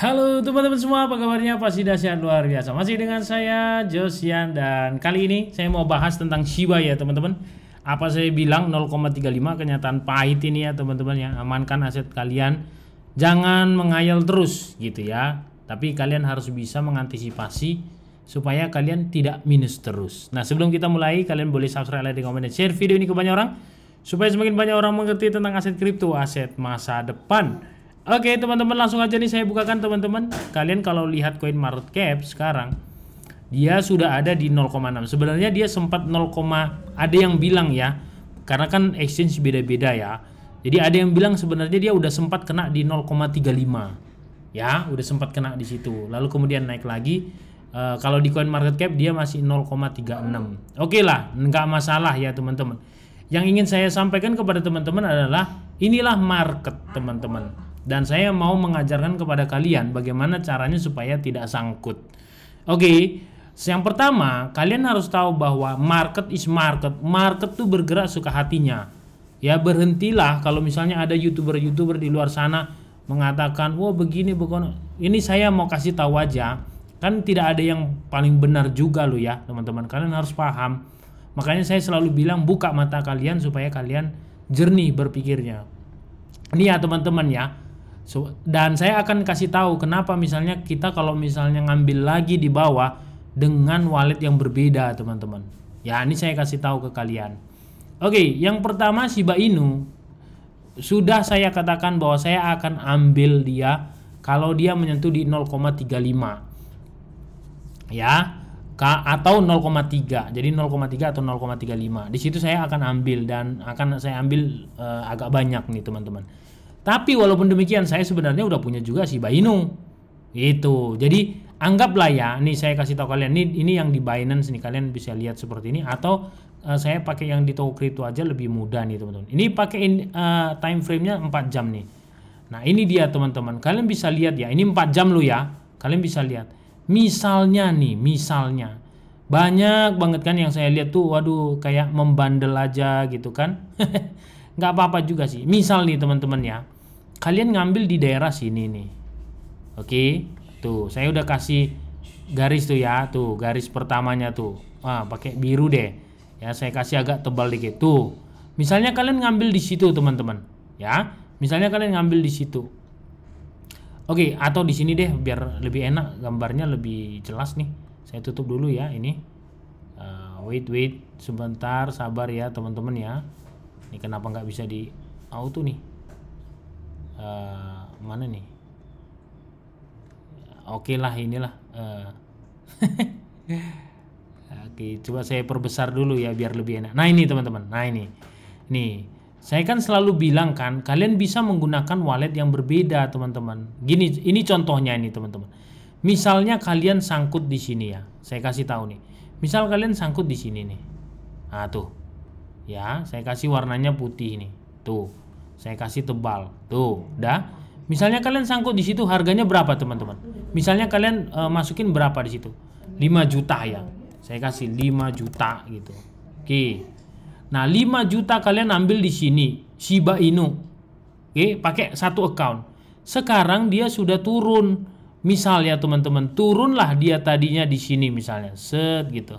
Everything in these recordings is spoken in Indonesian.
Halo teman-teman semua, apa kabarnya? Pasti dahsyat luar biasa. Masih dengan saya Josian dan kali ini saya mau bahas tentang Shiba ya, teman-teman. Apa saya bilang 0,35 kenyataan pahit ini ya, teman-teman ya. Amankan aset kalian. Jangan mengayal terus gitu ya. Tapi kalian harus bisa mengantisipasi supaya kalian tidak minus terus. Nah, sebelum kita mulai, kalian boleh subscribe, like, komen, dan share video ini ke banyak orang supaya semakin banyak orang mengerti tentang aset kripto, aset masa depan. Oke teman-teman langsung aja nih saya bukakan teman-teman. Kalian kalau lihat koin market cap sekarang dia sudah ada di 0,6. Sebenarnya dia sempat 0, ada yang bilang ya karena kan exchange beda-beda ya. Jadi ada yang bilang sebenarnya dia udah sempat kena di 0,35. Ya, udah sempat kena di situ. Lalu kemudian naik lagi. Uh, kalau di coin market cap dia masih 0,36. Oke okay lah, nggak masalah ya teman-teman. Yang ingin saya sampaikan kepada teman-teman adalah inilah market teman-teman dan saya mau mengajarkan kepada kalian bagaimana caranya supaya tidak sangkut. Oke, okay, yang pertama kalian harus tahu bahwa market is market. Market tuh bergerak suka hatinya. Ya berhentilah kalau misalnya ada youtuber-youtuber di luar sana mengatakan, wah begini begono. Ini saya mau kasih tahu aja, kan tidak ada yang paling benar juga loh ya teman-teman. Kalian harus paham. Makanya saya selalu bilang buka mata kalian supaya kalian jernih berpikirnya. Ini ya teman-teman ya So, dan saya akan kasih tahu kenapa misalnya kita kalau misalnya ngambil lagi di bawah dengan wallet yang berbeda teman-teman. Ya ini saya kasih tahu ke kalian. Oke, okay, yang pertama Shiba Inu sudah saya katakan bahwa saya akan ambil dia kalau dia menyentuh di 0,35 ya atau 0,3 jadi 0,3 atau 0,35 di situ saya akan ambil dan akan saya ambil uh, agak banyak nih teman-teman tapi walaupun demikian saya sebenarnya udah punya juga si Inu. itu. Jadi anggaplah ya, nih saya kasih tahu kalian ini ini yang di Binance nih kalian bisa lihat seperti ini atau uh, saya pakai yang di toko kripto aja lebih mudah nih teman-teman. Ini pakai uh, time frame-nya 4 jam nih. Nah, ini dia teman-teman. Kalian bisa lihat ya, ini 4 jam lo ya. Kalian bisa lihat. Misalnya nih, misalnya banyak banget kan yang saya lihat tuh waduh kayak membandel aja gitu kan. nggak apa-apa juga sih. Misal nih teman-teman ya kalian ngambil di daerah sini nih oke okay? tuh saya udah kasih garis tuh ya tuh garis pertamanya tuh ah pakai biru deh ya saya kasih agak tebal dikit tuh misalnya kalian ngambil di situ teman-teman ya misalnya kalian ngambil di situ oke okay, atau di sini deh biar lebih enak gambarnya lebih jelas nih saya tutup dulu ya ini uh, wait wait sebentar sabar ya teman-teman ya ini kenapa nggak bisa di auto nih Eh, mana nih oke okay lah inilah uh, oke okay, coba saya perbesar dulu ya biar lebih enak nah ini teman-teman nah ini nih saya kan selalu bilang kan kalian bisa menggunakan wallet yang berbeda teman-teman gini ini contohnya ini teman-teman misalnya kalian sangkut di sini ya saya kasih tahu nih misal kalian sangkut di sini nih nah tuh ya saya kasih warnanya putih nih tuh saya kasih tebal. Tuh, dah. Misalnya kalian sangkut di situ harganya berapa, teman-teman? Misalnya kalian uh, masukin berapa di situ? 5 juta ya. Saya kasih 5 juta gitu. Oke. Nah, 5 juta kalian ambil di sini Shiba Inu. Oke, pakai satu account. Sekarang dia sudah turun. Misal ya teman-teman, turunlah dia tadinya di sini misalnya. Set gitu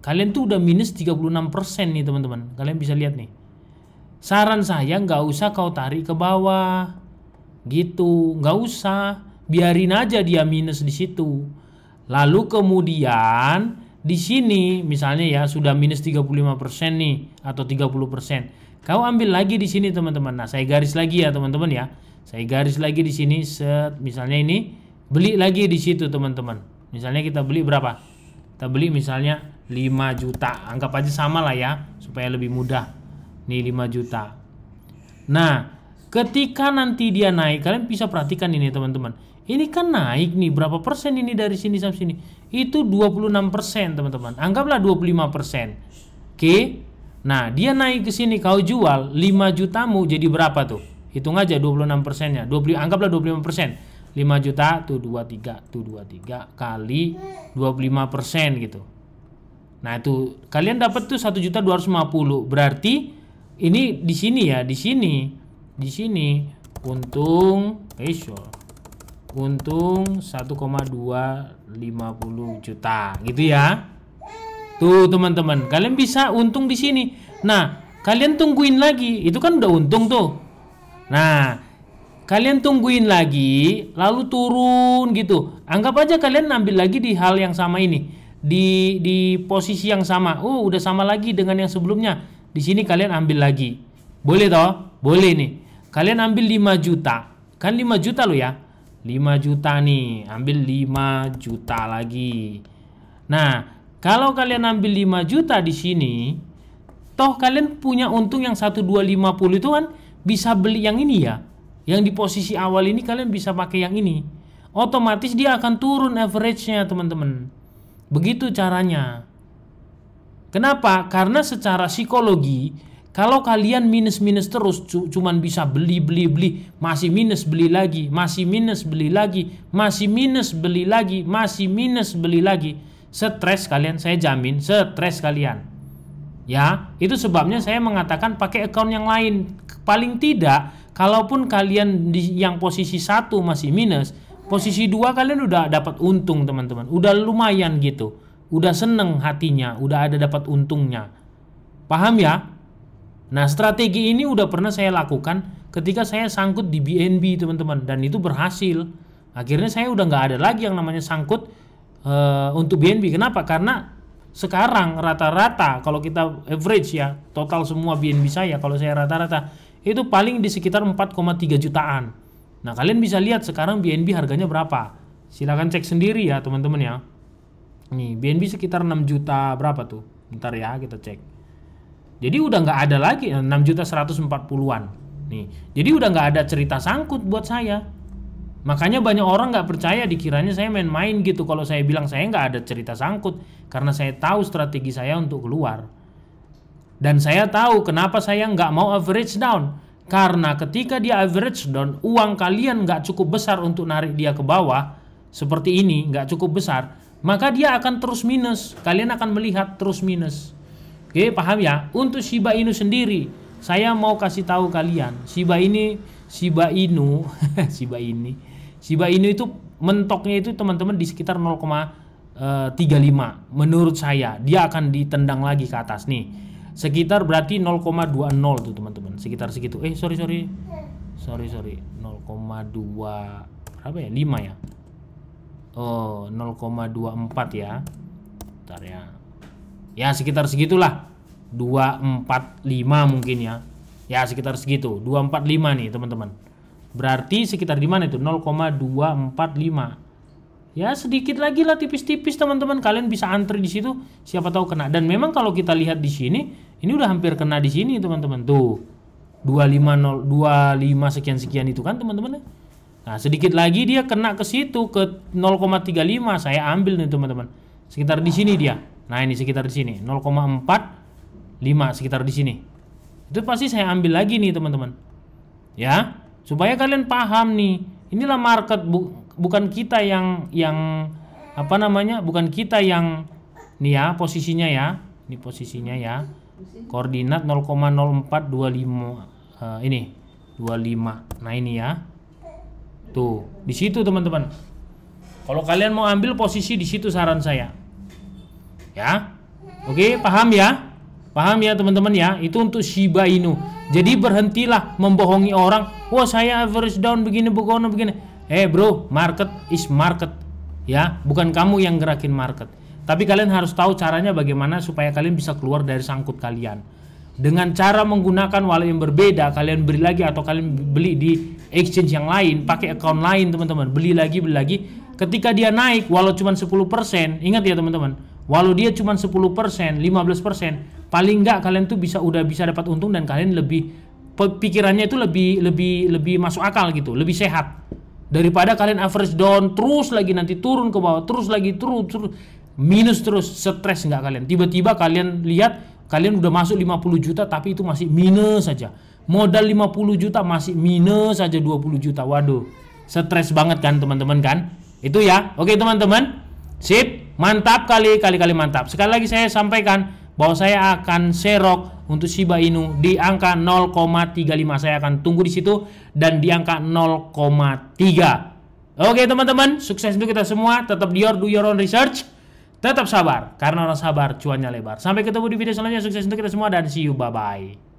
kalian tuh udah minus 36% nih teman-teman. Kalian bisa lihat nih. Saran saya nggak usah kau tarik ke bawah. Gitu, nggak usah. Biarin aja dia minus di situ. Lalu kemudian di sini misalnya ya sudah minus 35% nih atau 30%. Kau ambil lagi di sini teman-teman. Nah, saya garis lagi ya teman-teman ya. Saya garis lagi di sini set misalnya ini beli lagi di situ teman-teman. Misalnya kita beli berapa? Kita beli misalnya 5 juta. Anggap aja sama lah ya supaya lebih mudah. Nih 5 juta. Nah, ketika nanti dia naik, kalian bisa perhatikan ini teman-teman. Ini kan naik nih, berapa persen ini dari sini sampai sini? Itu 26 persen teman-teman. Anggaplah 25 persen. Oke. Nah, dia naik ke sini, kau jual 5 jutamu jadi berapa tuh? Hitung aja 26 persennya. 20, anggaplah 25 persen. 5 juta tuh 23 tuh 23 kali 25 persen gitu. Nah itu kalian dapat tuh satu juta 250 berarti ini di sini ya di sini di sini untung eh, ratio untung 1,250 juta gitu ya tuh teman-teman kalian bisa untung di sini nah kalian tungguin lagi itu kan udah untung tuh nah kalian tungguin lagi lalu turun gitu anggap aja kalian ambil lagi di hal yang sama ini di di posisi yang sama oh udah sama lagi dengan yang sebelumnya di sini kalian ambil lagi. Boleh toh? Boleh nih. Kalian ambil 5 juta. Kan 5 juta lo ya. 5 juta nih, ambil 5 juta lagi. Nah, kalau kalian ambil 5 juta di sini, toh kalian punya untung yang 1250 itu kan bisa beli yang ini ya. Yang di posisi awal ini kalian bisa pakai yang ini. Otomatis dia akan turun average-nya, teman-teman. Begitu caranya. Kenapa? Karena secara psikologi kalau kalian minus-minus terus cuman bisa beli beli beli, masih minus beli lagi, masih minus beli lagi, masih minus beli lagi, masih minus beli lagi. Stres kalian saya jamin, stres kalian. Ya, itu sebabnya saya mengatakan pakai account yang lain. Paling tidak kalaupun kalian di yang posisi satu masih minus, posisi dua kalian udah dapat untung, teman-teman. Udah lumayan gitu udah seneng hatinya, udah ada dapat untungnya. Paham ya? Nah, strategi ini udah pernah saya lakukan ketika saya sangkut di BNB, teman-teman, dan itu berhasil. Akhirnya saya udah nggak ada lagi yang namanya sangkut uh, untuk BNB. Kenapa? Karena sekarang rata-rata kalau kita average ya, total semua BNB saya kalau saya rata-rata itu paling di sekitar 4,3 jutaan. Nah, kalian bisa lihat sekarang BNB harganya berapa. Silahkan cek sendiri ya, teman-teman ya. Nih, BNB sekitar 6 juta berapa tuh? Bentar ya, kita cek. Jadi udah nggak ada lagi 6 eh, juta 140-an. Nih, jadi udah nggak ada cerita sangkut buat saya. Makanya banyak orang nggak percaya dikiranya saya main-main gitu kalau saya bilang saya nggak ada cerita sangkut karena saya tahu strategi saya untuk keluar. Dan saya tahu kenapa saya nggak mau average down karena ketika dia average down uang kalian nggak cukup besar untuk narik dia ke bawah seperti ini nggak cukup besar maka dia akan terus minus. Kalian akan melihat terus minus. Oke, paham ya? Untuk Shiba Inu sendiri, saya mau kasih tahu kalian, Shiba ini Shiba Inu, Shiba ini. Shiba Inu itu mentoknya itu teman-teman di sekitar 0,35 eh, menurut saya. Dia akan ditendang lagi ke atas nih. Sekitar berarti 0,20 tuh teman-teman. Sekitar segitu. Eh, sorry sorry. Sorry sorry. 0,2 berapa ya? 5 ya oh 0,24 ya bentar ya ya sekitar segitulah 245 mungkin ya ya sekitar segitu 245 nih teman-teman berarti sekitar di mana itu 0,245 ya sedikit lagi lah tipis-tipis teman-teman kalian bisa antri di situ siapa tahu kena dan memang kalau kita lihat di sini ini udah hampir kena di sini teman-teman tuh 250 25 sekian sekian itu kan teman-teman ya? Nah, sedikit lagi dia kena ke situ ke 0,35. Saya ambil nih, teman-teman. Sekitar di sini dia. Nah, ini sekitar di sini. 0,45 sekitar di sini. Itu pasti saya ambil lagi nih, teman-teman. Ya, supaya kalian paham nih. Inilah market bu bukan kita yang yang apa namanya? Bukan kita yang nih ya posisinya ya. Ini posisinya ya. Koordinat 0,0425 uh, eh, ini 25. Nah, ini ya. Tuh, di situ teman-teman. Kalau kalian mau ambil posisi di situ saran saya. Ya. Oke, paham ya? Paham ya teman-teman ya? Itu untuk Shiba Inu. Jadi berhentilah membohongi orang. Wah, saya average down begini begono begini. Eh, hey bro, market is market. Ya, bukan kamu yang gerakin market. Tapi kalian harus tahu caranya bagaimana supaya kalian bisa keluar dari sangkut kalian dengan cara menggunakan wallet yang berbeda kalian beli lagi atau kalian beli di exchange yang lain pakai account lain teman-teman beli lagi beli lagi ketika dia naik walau cuma 10% ingat ya teman-teman walau dia cuma 10% 15% paling nggak kalian tuh bisa udah bisa dapat untung dan kalian lebih pikirannya itu lebih lebih lebih masuk akal gitu lebih sehat daripada kalian average down terus lagi nanti turun ke bawah terus lagi terus terus minus terus stres nggak kalian tiba-tiba kalian lihat Kalian udah masuk 50 juta tapi itu masih minus saja. Modal 50 juta masih minus saja 20 juta. Waduh, stres banget kan teman-teman kan? Itu ya. Oke teman-teman. Sip, mantap kali kali-kali mantap. Sekali lagi saya sampaikan bahwa saya akan serok untuk Shiba Inu di angka 0,35. Saya akan tunggu di situ dan di angka 0,3. Oke teman-teman, sukses untuk kita semua. Tetap di your do your own research. Tetap sabar, karena orang sabar cuannya lebar. Sampai ketemu di video selanjutnya. Sukses untuk kita semua dan see you. Bye-bye.